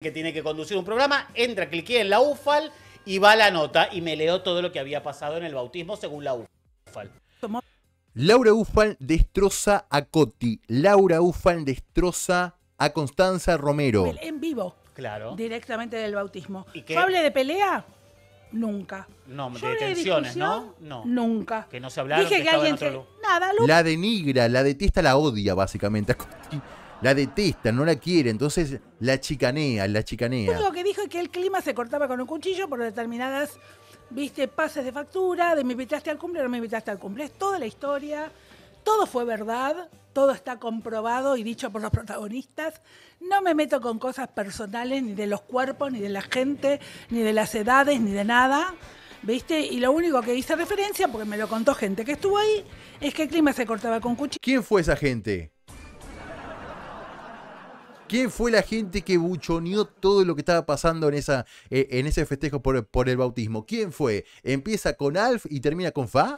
que tiene que conducir un programa, entra, cliquea en la UFAL y va a la nota y me leo todo lo que había pasado en el bautismo según la UFAL. Laura Ufal destroza a Coti. Laura Ufal destroza a Constanza Romero. En vivo. Claro. Directamente del bautismo. ¿Y hable de pelea? Nunca. No, de detenciones, ¿no? No. Nunca. Que no se habla Dije que, alguien Nada, La denigra, la detesta, la odia, básicamente. A Coti la detesta, no la quiere, entonces la chicanea, la chicanea. Lo único que dijo es que el clima se cortaba con un cuchillo por determinadas, viste, pases de factura, de me invitaste al cumple, no me invitaste al cumple, es toda la historia, todo fue verdad, todo está comprobado y dicho por los protagonistas. No me meto con cosas personales, ni de los cuerpos, ni de la gente, ni de las edades, ni de nada. ¿Viste? Y lo único que hice referencia, porque me lo contó gente que estuvo ahí, es que el clima se cortaba con cuchillo. ¿Quién fue esa gente? ¿Quién fue la gente que buchoneó todo lo que estaba pasando en, esa, eh, en ese festejo por, el bautismo? ¿Quién fue? ¿Empieza con Alf y termina con Fa?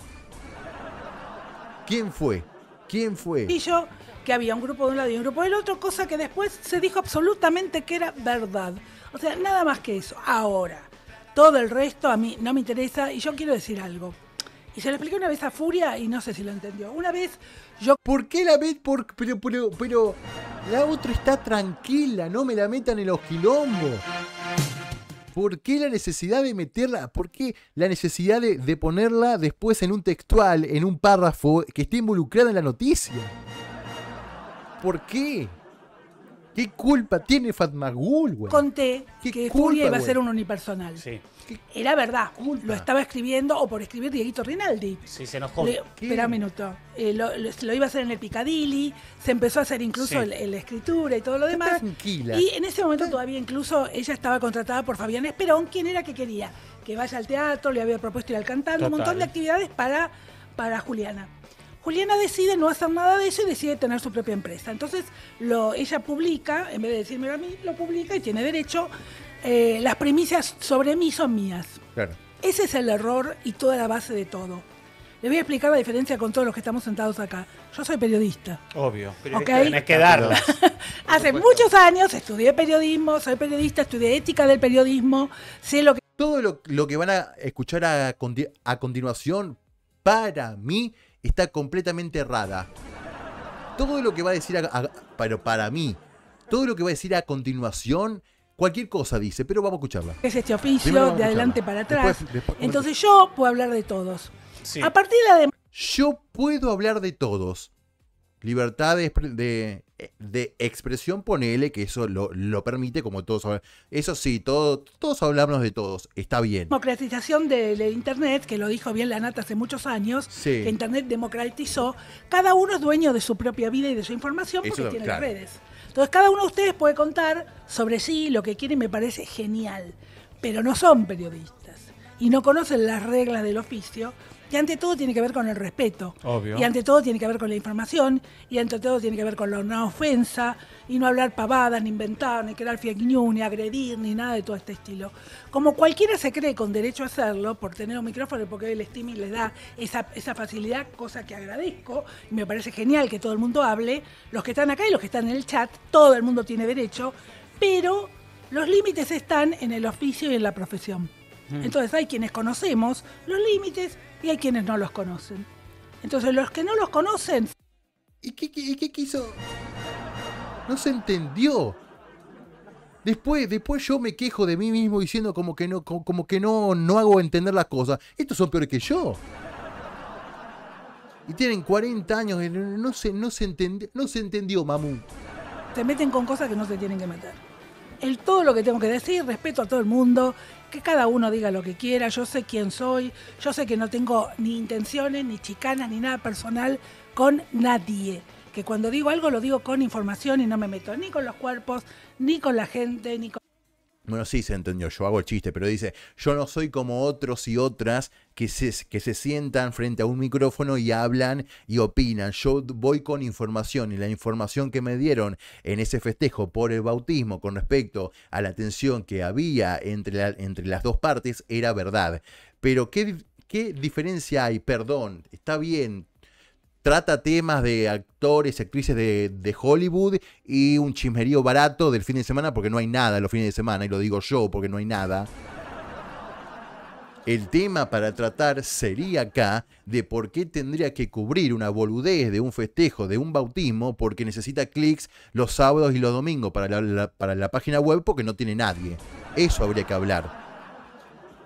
¿Quién fue? ¿Quién fue? Y yo, que había un grupo de un lado y un grupo del otro, cosa que después se dijo absolutamente que era verdad. O sea, nada más que eso. Ahora, todo el resto a mí no me interesa y yo quiero decir algo. Y se lo expliqué una vez a Furia y no sé si lo entendió. Una vez yo... ¿Por qué la vez? Por... Pero, pero, pero... La otra está tranquila, no me la metan en los quilombos. ¿Por qué la necesidad de meterla? ¿Por qué la necesidad de, de, ponerla después en un textual, en un párrafo que esté involucrada en la noticia? ¿Por qué? ¿Qué culpa tiene Fatma güey? Conté que Julia este iba a ser un unipersonal. Sí. Era verdad. Lo estaba escribiendo, o por escribir Dieguito Rinaldi. Sí, se nos jodió. espera un minuto. Eh, lo, iba a hacer en el Picadilly, se empezó a hacer incluso la escritura y todo lo demás. Tranquila. Y en ese momento todavía incluso ella estaba contratada por Fabián Esperón, ¿Quién era que quería que vaya al teatro, le había propuesto ir al cantando, un montón de actividades para, para Juliana. Juliana decide no hacer nada de eso y decide tener su propia empresa. Entonces ella publica, en vez de decirme a mí, lo publica y tiene derecho. Eh, las primicias sobre mí son mías. Claro. Ese es el error y toda la base de todo. Le voy a explicar la diferencia con todos los que estamos sentados acá. Yo soy periodista. Obvio. pero Tenés que darla. Hace muchos años estudié periodismo, soy periodista, estudié ética del periodismo, sé lo que... Todo lo, que van a escuchar a continuación, para mí, está completamente errada. Todo lo que va a decir, pero para mí, todo lo que va a decir a continuación Cualquier cosa dice, pero vamos a escucharla. Es este oficio, de adelante para atrás. Entonces yo puedo hablar de todos. A partir de Yo puedo hablar de todos. Libertad de, de expresión, ponele que eso lo, permite, como todos sabemos. Eso sí, todos hablamos de todos, está bien. Democratización de, Internet, que lo dijo bien la Nata hace muchos años, que Internet democratizó. Cada uno es dueño de su propia vida y de su información porque tiene redes. Entonces, cada uno de ustedes puede contar sobre sí lo que quiere, me parece genial. Pero no son periodistas y no conocen las reglas del oficio, que ante todo tiene que ver con el respeto. Y ante todo tiene que ver con la información, y ante todo tiene que ver con la ofensa, y no hablar pavadas, ni inventar, ni crear fake news, ni agredir, ni nada de todo este estilo. Como cualquiera se cree con derecho a hacerlo, por tener un micrófono, porque el streaming les da esa, esa facilidad, cosa que agradezco, y me parece genial que todo el mundo hable, los que están acá y los que están en el chat, todo el mundo tiene derecho, pero los límites están en el oficio y en la profesión. Entonces hay quienes conocemos los límites y hay quienes no los conocen. Entonces los que no los conocen... ¿Y qué, quiso? No se entendió. Después, después yo me quejo de mí mismo diciendo como que no, como, que no, no hago entender las cosas. Estos son peores que yo. Y tienen 40 años, no se, no se entendió, no se entendió, mamú. Se meten con cosas que no se tienen que meter el todo lo que tengo que decir, respeto a todo el mundo, que cada uno diga lo que quiera, yo sé quién soy, yo sé que no tengo ni intenciones, ni chicanas, ni nada personal con nadie. Que cuando digo algo lo digo con información y no me meto ni con los cuerpos, ni con la gente, ni con... Bueno, sí se entendió, yo hago el chiste, pero dice, yo no soy como otros y otras que se, que se sientan frente a un micrófono y hablan y opinan. Yo voy con información y la información que me dieron en ese festejo por el bautismo con respecto a la tensión que había entre, la, entre las dos partes era verdad. Pero ¿qué, ¿qué diferencia hay? Perdón, está bien, trata temas de actores y actrices de, Hollywood y un chismerío barato del fin de semana porque no hay nada los fines de semana, y lo digo yo porque no hay nada. El tema para tratar sería acá de por qué tendría que cubrir una boludez de un festejo, de un bautismo, porque necesita clics los sábados y los domingos para la página web porque no tiene nadie. Eso habría que hablar.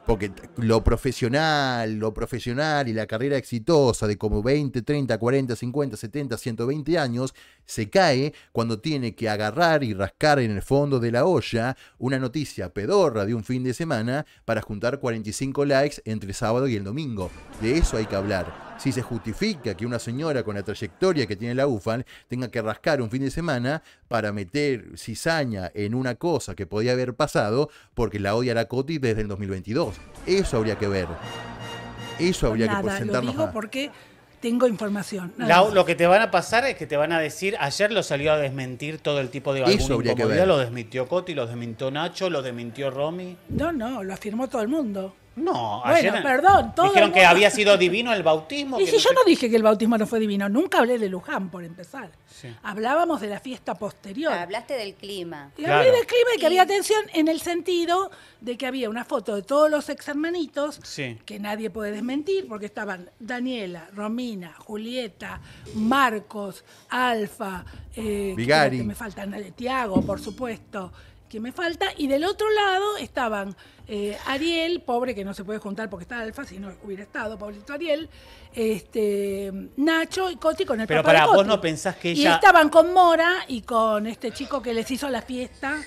Porque lo profesional, lo profesional y la carrera exitosa de como 20, 30, 40, 50, 70, 120 años se cae cuando tiene que agarrar y rascar en el fondo de la olla una noticia pedorra de un fin de semana para juntar 45 likes entre sábado y el domingo. De eso hay que hablar si se justifica que una señora con la trayectoria que tiene la UFAN tenga que rascar un fin de semana para meter cizaña en una cosa que podía haber pasado porque la odia la COTI desde el 2022. Eso habría que ver. Eso habría que presentarnos. Lo porque tengo información. lo que te van a pasar es que te van a decir, ayer lo salió a desmentir todo el tipo de Eso habría que ver. Lo desmintió Coti, lo desmintió Nacho, lo desmintió Romy. No, no, lo afirmó todo el mundo. No, bueno, perdón. Todo dijeron que había sido divino el bautismo. Y si yo no dije que el bautismo no fue divino, nunca hablé de Luján, por empezar. Hablábamos de la fiesta posterior. Hablaste del clima. Y hablé del clima y que había tensión en el sentido de que había una foto de todos los ex hermanitos que nadie puede desmentir, porque estaban Daniela, Romina, Julieta, Marcos, Alfa, eh, me faltan, Tiago, por supuesto me falta. Y del otro lado estaban eh, Ariel, pobre que no se puede juntar porque está Alfa, si no hubiera estado, Pablito Ariel, este, Nacho y Coti con el Pero para vos no pensás que ella. Y estaban con Mora y con este chico que les hizo la fiesta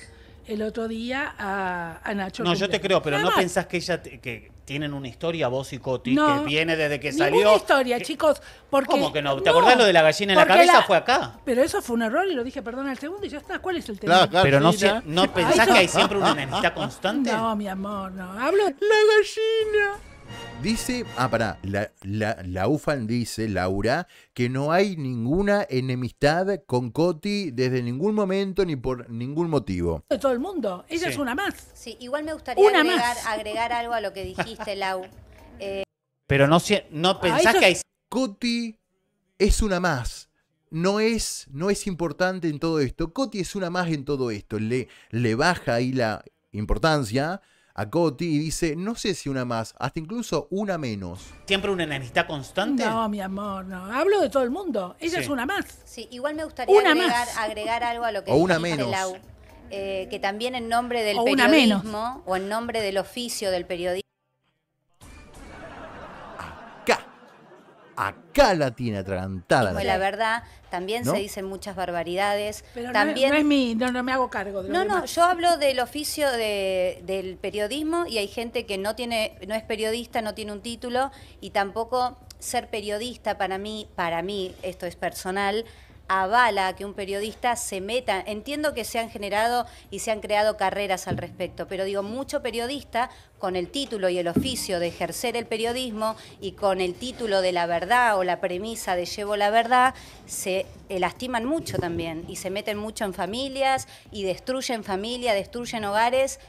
el otro día a, Nacho. No, yo te creo, pero no pensás que ella que tienen una historia vos y Coti que viene desde que salió. Ninguna historia, chicos. Porque, ¿Cómo que no? ¿Te acordás lo de la gallina en la cabeza? fue acá. Pero eso fue un error y lo dije, perdón, al segundo y ya está. ¿Cuál es el tema? pero no, no pensás que hay siempre una enemistad constante. No, mi amor, no. Hablo. La gallina. Dice, ah, pará, la, la, la, UFAN dice, Laura, que no hay ninguna enemistad con Coti desde ningún momento ni por ningún motivo. De todo el mundo, ella es una más. Sí, igual me gustaría agregar, algo a lo que dijiste, Lau. Eh, Pero no, no ah, pensás que hay... Coti es una más. No es, no es importante en todo esto. Coti es una más en todo esto. Le, le baja ahí la importancia a Coti y dice, no sé si una más, hasta incluso una menos. ¿Siempre una enemistad constante? No, mi amor, no. Hablo de todo el mundo. Ella es una más. Sí, igual me gustaría agregar, algo a lo que o dice una eh, que también en nombre del periodismo o en nombre del oficio del periodismo acá la tiene atragantada. Pues la verdad, también se dicen muchas barbaridades. Pero también, no, es mi, no, me hago cargo. De no, no, yo hablo del oficio del periodismo y hay gente que no tiene, no es periodista, no tiene un título y tampoco ser periodista para mí, para mí, esto es personal, avala que un periodista se meta. Entiendo que se han generado y se han creado carreras al respecto, pero digo, mucho periodista con el título y el oficio de ejercer el periodismo y con el título de la verdad o la premisa de llevo la verdad, se lastiman mucho también y se meten mucho en familias y destruyen familia, destruyen hogares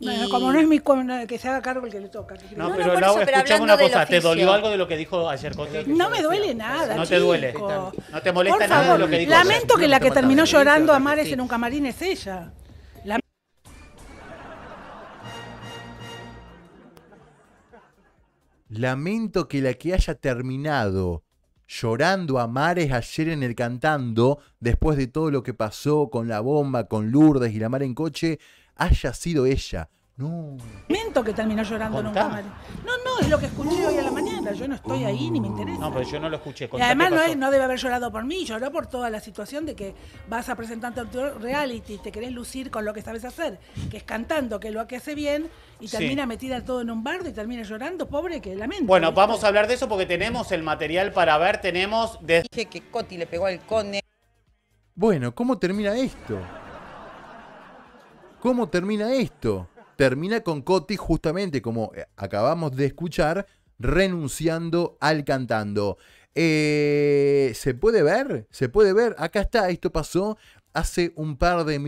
bueno, como no es mi que se haga cargo el que le toca. No, pero, no, eso, una cosa, ¿te dolió algo de lo que dijo ayer No me duele nada. No te duele. No te molesta nada de lo que dijo. Lamento que la que terminó llorando a Mares en un camarín es ella. Lamento que la que haya terminado llorando a mares ayer en el cantando, después de todo lo que pasó con la bomba, con Lourdes y la mar en coche, haya sido ella. No. Miento que terminó llorando en un más. No, no, es lo que escuché hoy a la mañana. Yo no estoy ahí ni me interesa. No, pero yo no lo escuché. y además no, debe haber llorado por mí, lloró por toda la situación de que vas a presentarte al reality reality, te querés lucir con lo que sabes hacer, que es cantando, que lo que hace bien, y termina metida todo en un bardo y termina llorando, pobre que lamento. Bueno, vamos a hablar de eso porque tenemos el material para ver, tenemos... Dije que Coti le pegó al cone. Bueno, ¿cómo termina esto? ¿Cómo termina esto? Termina con Coti justamente, como eh, acabamos de escuchar, renunciando al cantando. Eh, ¿Se puede ver? ¿Se puede ver? Acá está, esto pasó hace un par de minutos.